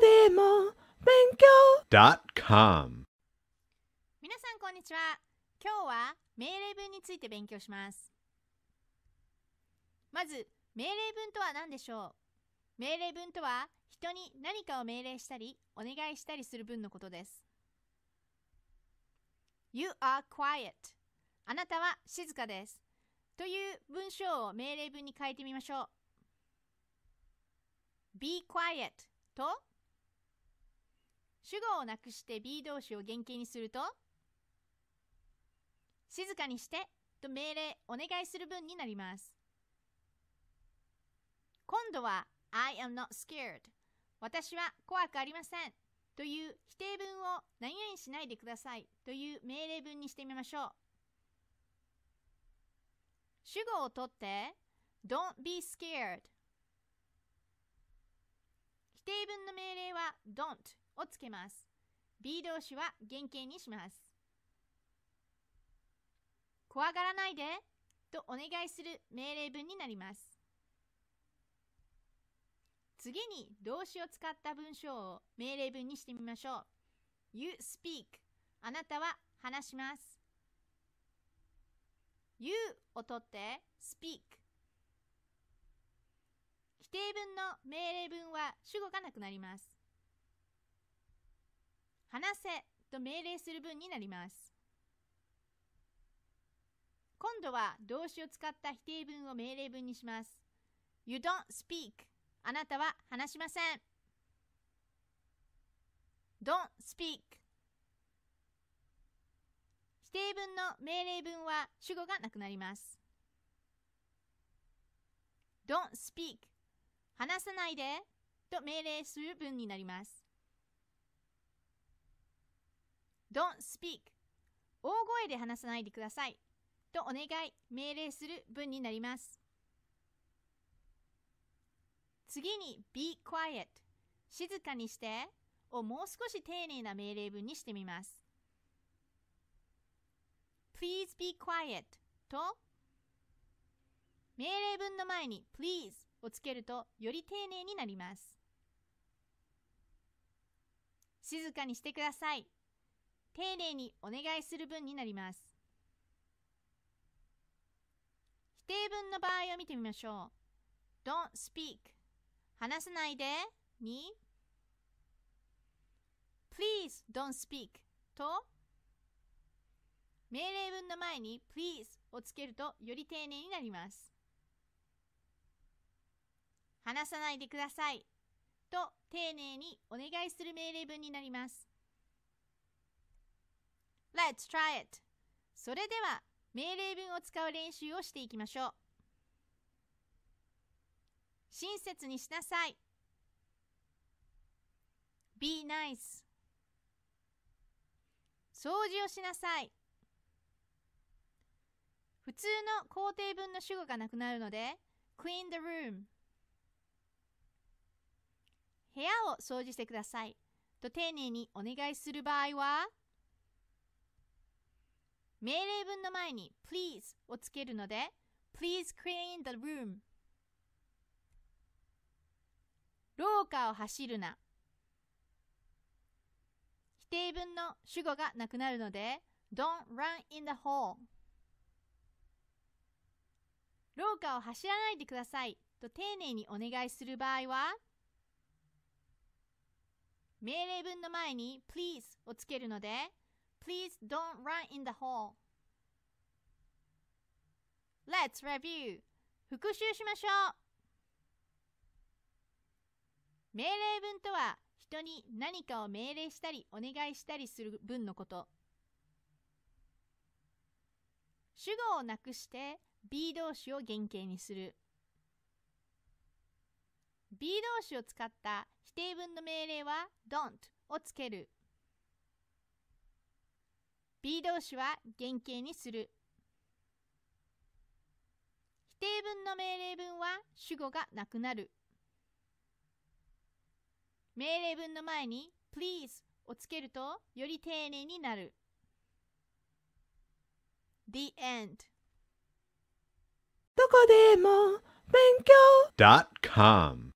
でも勉強 .com 皆さんこんにちは今日は命令文について勉強しますまず命令文とは何でしょう命令文とは人に何かを命令したりお願いしたりする文のことです You are quiet あなたは静かですという文章を命令文に変えてみましょう Be quiet と主語をなくして B 動詞を原型にすると、静かにしてと命令、お願いする文になります。今度は、I am not scared 私は怖くありませんという否定文を何々しないでくださいという命令文にしてみましょう。主語を取って Don't be scared 否定文の命令は Don't をつけます。B 動詞は原型にします。怖がらないでとお願いする命令文になります。次に動詞を使った文章を命令文にしてみましょう。You speak あなたは話します。You を取って speak 否定文の命令文は主語がなくなります。話せと命令する文になります。今度は動詞を使った否定文を命令文にします。You don't speak. あなたは話しません。Don't speak. 否定文の命令文は主語がなくなります。Don't speak. 話さないでと命令する文になります。Don't speak 大声で話さないでくださいとお願い、命令する文になります。次に be quiet 静かにしてをもう少し丁寧な命令文にしてみます。please be quiet と命令文の前に please をつけるとより丁寧になります。静かにしてください丁寧にお願いする文になります。否定文の場合を見てみましょう。don't speak 話さないでに please don't speak と命令文の前に please をつけるとより丁寧になります。話さないでくださいと丁寧にお願いする命令文になります。Let's try it! それでは、命令文を使う練習をしていきましょう。親切にしなさい。be nice 掃除をしなさい。普通の肯定文の主語がなくなるので、clean the room 部屋を掃除してくださいと丁寧にお願いする場合は、命令文の前に please をつけるので please clean the room 廊下を走るな否定文の主語がなくなるので don't run in the hall 廊下を走らないでくださいと丁寧にお願いする場合は命令文の前に please をつけるので Please don't run in the hall. Let's review. 復習しましょう。命令文とは、人に何かを命令したりお願いしたりする文のこと。主語をなくして B 動詞を原型にする。B 動詞を使った否定文の命令は don't をつける。be 動詞は原型にする。否定文の命令文は主語がなくなる。命令文の前に please をつけるとより丁寧になる。The end どこでも勉強 .com